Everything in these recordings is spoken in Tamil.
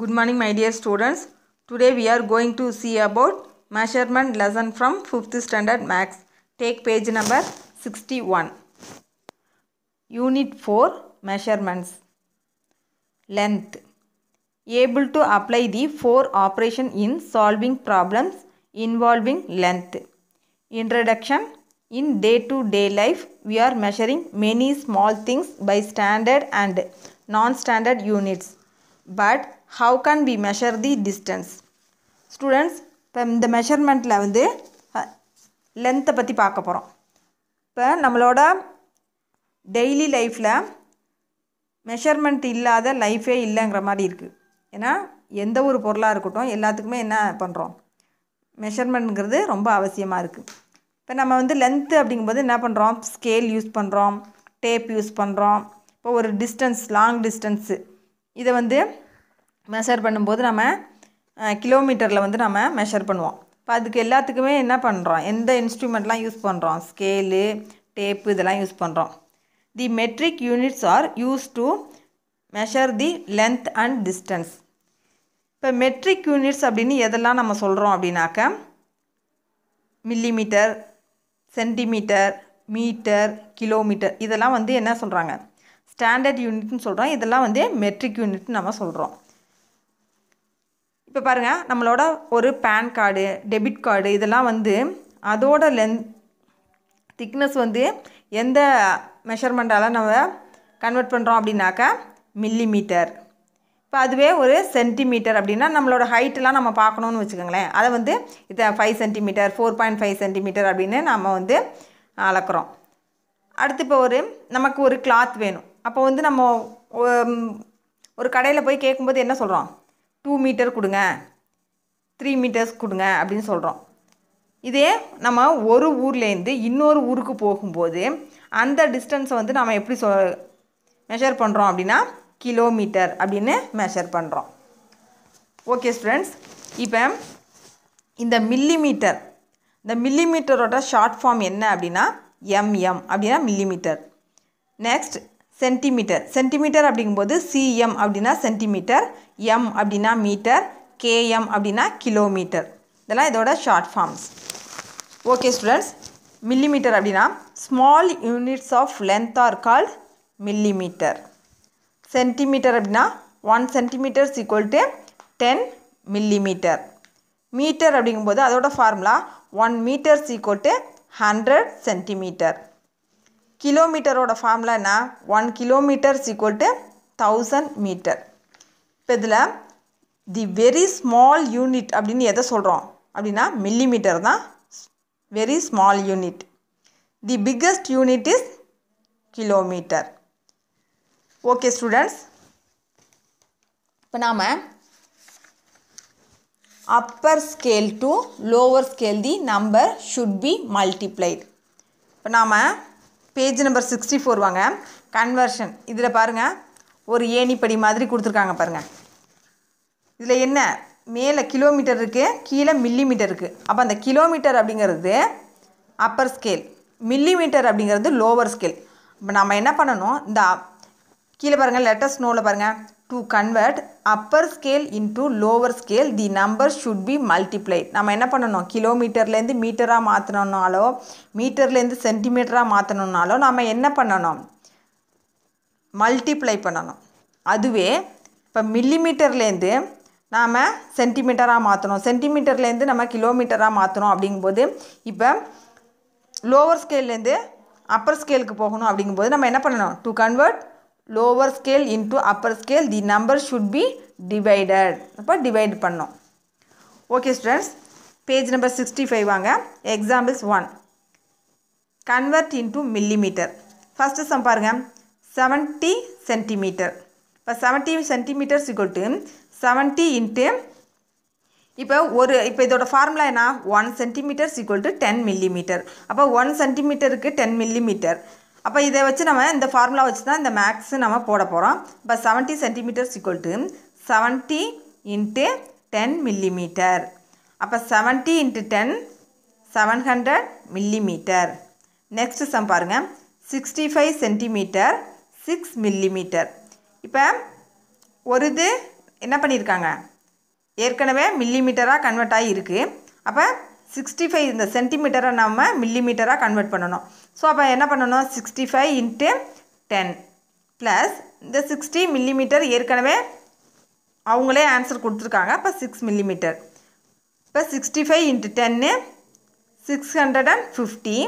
Good morning my dear students. Today we are going to see about measurement lesson from 5th standard max. Take page number 61. Unit 4 measurements. Length. Able to apply the 4 operation in solving problems involving length. Introduction. In day-to-day life, we are measuring many small things by standard and non-standard units. But how can we measure the distance students இப்போ இந்த மெஷர்மெண்ட்டில் வந்து லென்த்தை பற்றி பார்க்க போகிறோம் இப்போ நம்மளோட டெய்லி லைஃப்பில் மெஷர்மெண்ட் இல்லாத லைஃபே இல்லைங்கிற மாதிரி இருக்குது ஏன்னா எந்த ஒரு பொருளாக இருக்கட்டும் எல்லாத்துக்குமே என்ன பண்ணுறோம் மெஷர்மெண்ட்ங்கிறது ரொம்ப அவசியமாக இருக்குது இப்போ நம்ம வந்து லென்த்து அப்படிங்கும்போது என்ன பண்ணுறோம் ஸ்கேல் யூஸ் பண்ணுறோம் டேப் யூஸ் பண்ணுறோம் இப்போ ஒரு டிஸ்டன்ஸ் லாங் டிஸ்டன்ஸு இதை வந்து மெஷர் பண்ணும்போது நம்ம கிலோமீட்டரில் வந்து நம்ம மெஷர் பண்ணுவோம் இப்போ அதுக்கு எல்லாத்துக்குமே என்ன பண்ணுறோம் எந்த இன்ஸ்ட்ருமெண்ட்லாம் யூஸ் பண்ணுறோம் ஸ்கேலு டேப்பு இதெல்லாம் யூஸ் பண்ணுறோம் the metric units are use to measure the length and distance இப்போ மெட்ரிக் யூனிட்ஸ் அப்படின்னு எதெல்லாம் நம்ம சொல்கிறோம் அப்படின்னாக்க மில்லிமீட்டர் சென்டிமீட்டர் மீட்டர் கிலோமீட்டர் இதெல்லாம் வந்து என்ன சொல்கிறாங்க ஸ்டாண்டர்ட் யூனிட்னு சொல்கிறோம் இதெல்லாம் வந்து மெட்ரிக் யூனிட்னு நம்ம சொல்கிறோம் இப்போ பாருங்கள் நம்மளோட ஒரு பேன் கார்டு டெபிட் கார்டு இதெல்லாம் வந்து அதோட லென் திக்னஸ் வந்து எந்த மெஷர்மெண்ட்டால் நம்ம கன்வெர்ட் பண்ணுறோம் அப்படின்னாக்கா மில்லி மீட்டர் இப்போ அதுவே ஒரு சென்டிமீட்டர் அப்படின்னா நம்மளோட ஹைட்டெலாம் நம்ம பார்க்கணுன்னு வச்சுக்கோங்களேன் அதை வந்து இதை five centimetre four point five centimetre அப்படின்னு நம்ம வந்து அளக்குறோம் அடுத்து இப்போ ஒரு நமக்கு ஒரு கிளாத் வேணும் அப்போ வந்து நம்ம ஒரு கடையில் போய் கேட்கும்போது என்ன சொல்கிறோம் டூ மீட்டர் கொடுங்க த்ரீ மீட்டர்ஸ் கொடுங்க அப்படின்னு சொல்கிறோம் இதே நம்ம ஒரு ஊர்லேருந்து இன்னொரு ஊருக்கு போகும்போது அந்த டிஸ்டன்ஸை வந்து நம்ம எப்படி சொ மெஷர் பண்ணுறோம் அப்படின்னா கிலோமீட்டர் அப்படின்னு மெஷர் பண்ணுறோம் ஓகே ஸ்டூடெண்ட்ஸ் இப்போ இந்த மில்லிமீட்டர் இந்த மில்லிமீட்டரோட ஷார்ட் ஃபார்ம் என்ன அப்படின்னா எம்எம் அப்படின்னா மில்லிமீட்டர் நெக்ஸ்ட் சென்டிமீட்டர் சென்டிமீட்டர் அப்படிங்கும்போது சிஎம் அப்படின்னா சென்டிமீட்டர் எம் அப்படின்னா மீட்டர் கேஎம் அப்படின்னா கிலோமீட்டர் இதெல்லாம் இதோட short forms okay students millimetre அப்படின்னா small units of length are called millimetre centimetre அப்படின்னா one centimetres equal to ten millimetre metre அப்படிங்கும்போது அதோட formula one metres equal to hundred centimetre கிலோமீட்டரோட ஃபார்ம்ல என்ன one kilometres equal to thousand metre இப்போ இதில் தி வெரி ஸ்மால் யூனிட் அப்படின்னு எதை சொல்கிறோம் அப்படின்னா மில்லிமீட்டர் தான் very small unit the biggest unit is kilometre okay students இப்போ நாம் upper scale to lower scale the number should be multiplied இப்போ நாம் பேஜ் நம்பர் சிக்ஸ்டி ஃபோர் வாங்க கன்வர்ஷன் இதில் பாருங்கள் ஒரு ஏணிப்படி மாதிரி கொடுத்துருக்காங்க பாருங்கள் இதில் என்ன மேலே கிலோமீட்டர் இருக்குது கீழே மில்லிமீட்டர் இருக்குது அப்போ அந்த கிலோமீட்டர் அப்படிங்கிறது அப்பர் ஸ்கேல் மில்லிமீட்டர் அப்படிங்கிறது லோவர் ஸ்கேல் இப்போ நம்ம என்ன பண்ணணும் இந்த கீழே பாருங்கள் லெட்டஸ்ட் நோவில் பாருங்கள் to convert upper scale into lower scale the number should be multiply நம்ம என்ன பண்ணணும் கிலோமீட்டர்லேருந்து மீட்டராக மாற்றணுன்னாலோ மீட்டர்லேருந்து சென்டிமீட்டராக மாற்றணுன்னாலோ நம்ம என்ன பண்ணணும் மல்டிப்ளை பண்ணணும் அதுவே இப்போ மில்லிமீட்டர்லேருந்து நாம் சென்டிமீட்டராக மாற்றணும் சென்டிமீட்டர்லேருந்து நம்ம கிலோமீட்டராக மாற்றணும் அப்படிங்கும்போது இப்போ லோவர் ஸ்கேல்லேருந்து அப்பர் ஸ்கேலுக்கு போகணும் அப்படிங்கும்போது நம்ம என்ன பண்ணணும் to convert lower scale into upper scale the number should be divided அப்போ டிவைட் பண்ணோம் okay students page number sixty five வாங்க examples one convert into millimetre first sum பாருங்கள் செவன்ட்டி சென்டிமீட்டர் இப்போ seventy centimetres equal seventy into இப்போ ஒரு இப்போ இதோட ஃபார்முலா என்ன one centimetres equal ten millimetre அப்போ ஒன் சென்டிமீட்டருக்கு டென் மில்லிமீட்டர் அப்போ இதை வச்சு நம்ம இந்த ஃபார்முலா வச்சு தான் இந்த மேக்ஸு நம்ம போட போகிறோம் இப்போ seventy centimetres equal to seventy into ten millimetre அப்போ seventy into ten seven hundred millimetre next sum பாருங்கள் sixty five centimetre six millimetre இப்போ ஒரு இது என்ன பண்ணியிருக்காங்க ஏற்கனவே மில்லிமீட்டராக கன்வெர்ட் ஆகி இருக்குது அப்போ சிக்ஸ்டி ஃபைவ் இந்த சென்டிமீட்டரை நம்ம மில்லி மீட்டராக கன்வெர்ட் பண்ணணும் ஸோ அப்போ என்ன பண்ணணும் sixty five into ten plus இந்த சிக்ஸ்டி மில்லிமீட்டர் ஏற்கனவே அவங்களே ஆன்சர் கொடுத்துருக்காங்க இப்போ சிக்ஸ் மில்லிமீட்டர் இப்போ சிக்ஸ்டி ஃபைவ் இன்ட்டு டென்னு six hundred and fifty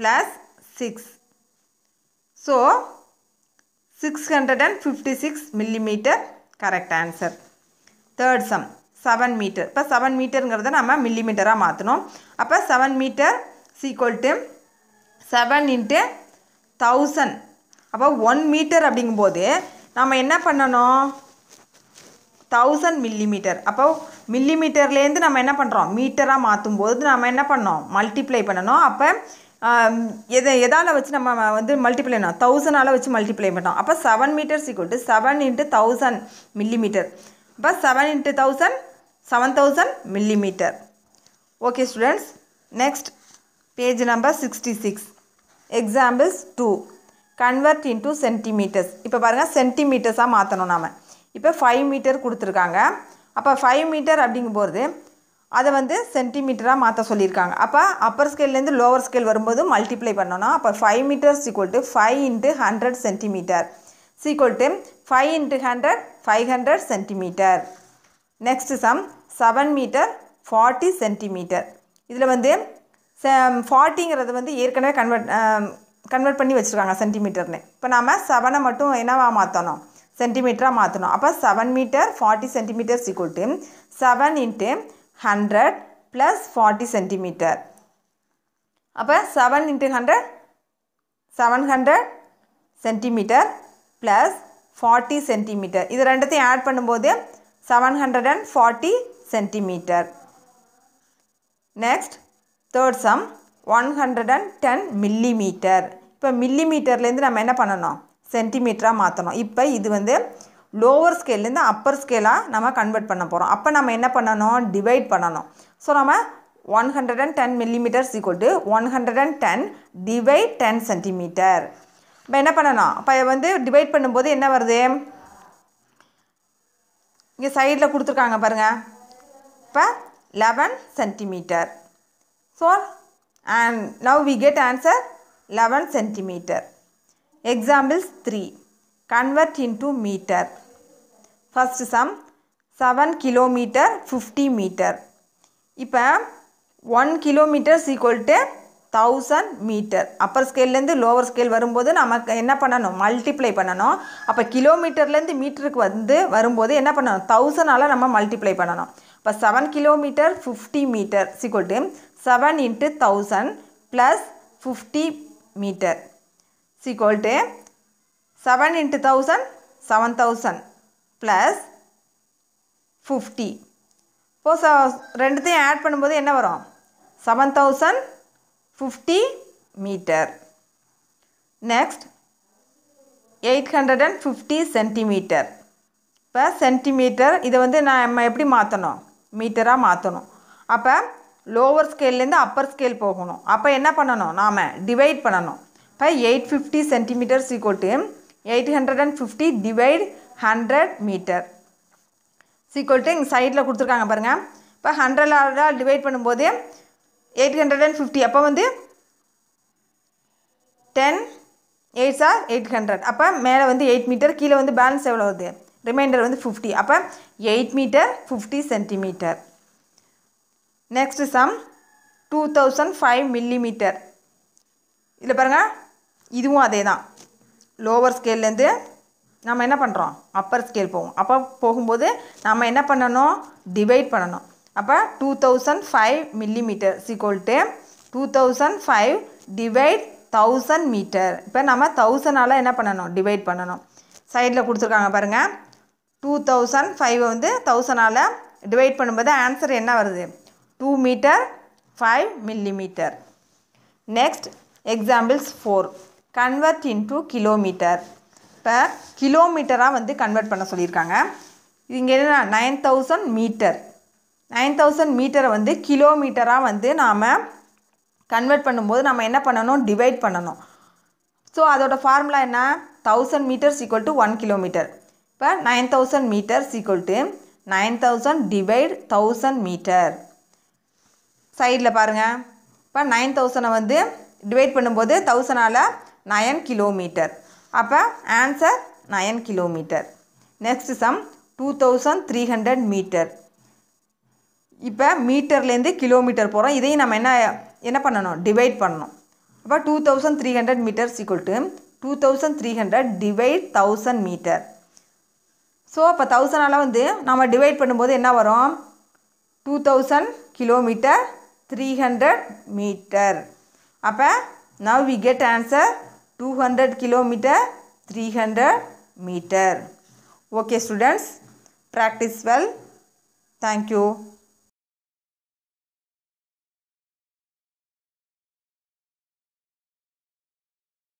plus six so six hundred and fifty six millimetre correct answer third sum seven metre இப்போ செவன் மீட்டருங்கிறத நம்ம மில்லி மீட்டராக மாற்றணும் அப்போ seven metre is equal to seven into thousand அப்போ ஒன் மீட்டர் அப்படிங்கும்போது நம்ம என்ன பண்ணணும் தௌசண்ட் மில்லி மீட்டர் அப்போ மில்லி மீட்டர்லேருந்து நம்ம என்ன பண்ணுறோம் மீட்டராக மாற்றும் போது நம்ம என்ன பண்ணோம் மல்டிப்ளை பண்ணணும் அப்போ எதை எதால் வச்சு நம்ம வந்து மல்டிப்ளை பண்ணோம் தௌசண்டால் வச்சு மல்டிப்ளை பண்ணோம் அப்போ seven metre is equal to seven into thousand millimetre அப்போ seven into thousand seven thousand millimetre okay students next page number sixty six examples to convert into centimetres இப்போ பாருங்கள் சென்டிமீட்டர்ஸாக மாற்றணும் நாம் இப்போ ஃபைவ் மீட்டர் கொடுத்துருக்காங்க அப்போ ஃபைவ் மீட்டர் அப்படிங்கும்போது அதை வந்து சென்டிமீட்டராக மாற்ற சொல்லியிருக்காங்க அப்போ அப்பர் ஸ்கேல்லேருந்து லோவர் ஸ்கேல் வரும்போது மல்டிப்ளை பண்ணோன்னா அப்போ five metres equal to five into hundred centimetre is equal to five into hundred five hundred centimetre next sum seven metre forty centimetre இதில் வந்து ஃபார்ட்டிங்கிறது வந்து ஏற்கனவே கன்வெர்ட் கன்வெர்ட் பண்ணி வச்சுருக்காங்க சென்டிமீட்டர்னு இப்போ நாம் செவனை மட்டும் என்னவாக மாற்றணும் சென்டிமீட்டராக மாற்றணும் அப்போ seven metre forty centimetre equal to seven into hundred plus forty centimetre அப்போ seven into hundred seven hundred centimetre plus forty centimetre இது ரெண்டுத்தையும் ஆட் பண்ணும்போது seven hundred and forty centimetre next third sum one hundred and ten millimetre இப்போ மில்லிமீட்டர்லேருந்து நம்ம என்ன பண்ணணும் சென்டிமீட்டராக மாற்றணும் இப்போ இது வந்து லோவர் ஸ்கேல்லேருந்து அப்பர் ஸ்கேலாக நம்ம கன்வெர்ட் பண்ண போகிறோம் அப்போ நம்ம என்ன பண்ணணும் டிவைட் பண்ணணும் ஸோ நம்ம one hundred and ten millimetres equal to one hundred and ten divide ten centimetre இப்போ என்ன பண்ணணும் அப்போ வந்து டிவைட் பண்ணும்போது என்ன வருது இங்கே சைடில் கொடுத்துருக்காங்க பாருங்கள் per 11 centimeter. So, and now we get answer 11 centimeter. Examples 3. Convert into meter. First sum 7 kilometer 50 meter. இப்போ one kilometres equal to thousand metre upper ஸ்கேல்லேருந்து லோவர் ஸ்கேல் வரும்போது நமக்கு என்ன பண்ணணும் மல்டிப்ளை பண்ணணும் அப்போ கிலோமீட்டர்லேருந்து மீட்டருக்கு வந்து வரும்போது என்ன பண்ணணும் தௌசண்டால் நம்ம மல்டிப்ளை பண்ணணும் இப்போ seven kilometre fifty metre equal seven into thousand plus fifty metre equal seven into thousand seven thousand plus fifty இப்போ ரெண்டுத்தையும் ஆட் பண்ணும்போது என்ன வரும் seven thousand fifty metre next eight hundred and fifty centimetre இப்போ சென்டிமீட்டர் இதை வந்து நான் எப்படி மாற்றணும் மீட்டராக மாற்றணும் அப்போ லோவர் ஸ்கேல்லேருந்து அப்பர் ஸ்கேல் போகணும் அப்போ என்ன பண்ணணும் நாம் டிவைட் பண்ணணும் இப்போ eight fifty centimetres equal to eight hundred and fifty divide hundred metre equal to இங்கே சைடில் கொடுத்துருக்காங்க பாருங்கள் இப்போ ஹண்ட்ரடாக டிவைட் பண்ணும்போது எயிட் ஹண்ட்ரட் அண்ட் ஃபிஃப்டி அப்போ வந்து ten eight sir eight hundred அப்போ மேலே வந்து எயிட் மீட்டர் கீழே வந்து பேலன்ஸ் எவ்வளோ வருது ரிமைண்டர் வந்து ஃபிஃப்டி அப்போ eight metre fifty centimetre next sum two thousand five millimetre இதில் பாருங்கள் இதுவும் அதே தான் லோவர் ஸ்கேல்லேருந்து நம்ம என்ன பண்ணுறோம் அப்பர் ஸ்கேல் போகும் அப்போ போகும்போது நம்ம என்ன பண்ணணும் டிவைட் பண்ணணும் அப்போ two thousand five millimetre equal to two thousand five divide thousand metre இப்போ நம்ம தௌசண்டால் என்ன பண்ணணும் டிவைட் பண்ணணும் சைடில் கொடுத்துருக்காங்க பாருங்கள் டூ தௌசண்ட் ஃபைவ் வந்து தௌசண்டால் டிவைட் பண்ணும்போது ஆன்சர் என்ன வருது two metre five millimetre next examples for convert into kilometre இப்போ கிலோமீட்டராக வந்து கன்வெர்ட் பண்ண சொல்லியிருக்காங்க இது இங்கே என்ன nine thousand metre nine thousand மீட்டரை வந்து கிலோமீட்டராக வந்து நாம் கன்வெர்ட் பண்ணும்போது நம்ம என்ன பண்ணணும் டிவைட் பண்ணணும் ஸோ அதோடய ஃபார்முலா என்ன thousand metres equal to one kilometre இப்போ nine thousand metres equal to nine thousand divide thousand metre சைடில் பாருங்கள் இப்போ நைன் தௌசண்டை வந்து டிவைட் பண்ணும்போது தௌசண்டால் நயன் கிலோமீட்டர் அப்போ answer nine kilometre next sum two thousand three hundred metre இப்போ மீட்டர்லேருந்து கிலோமீட்டர் போகிறோம் இதையும் நம்ம என்ன என்ன பண்ணணும் டிவைட் பண்ணணும் அப்போ two thousand three hundred metres equal to two thousand three hundred divide thousand metre so அப்போ தௌசண்டால் வந்து நம்ம டிவைட் பண்ணும்போது என்ன வரும் two thousand kilometre three hundred metre அப்போ now we get answer two hundred kilometre three hundred metre okay students practise well thank you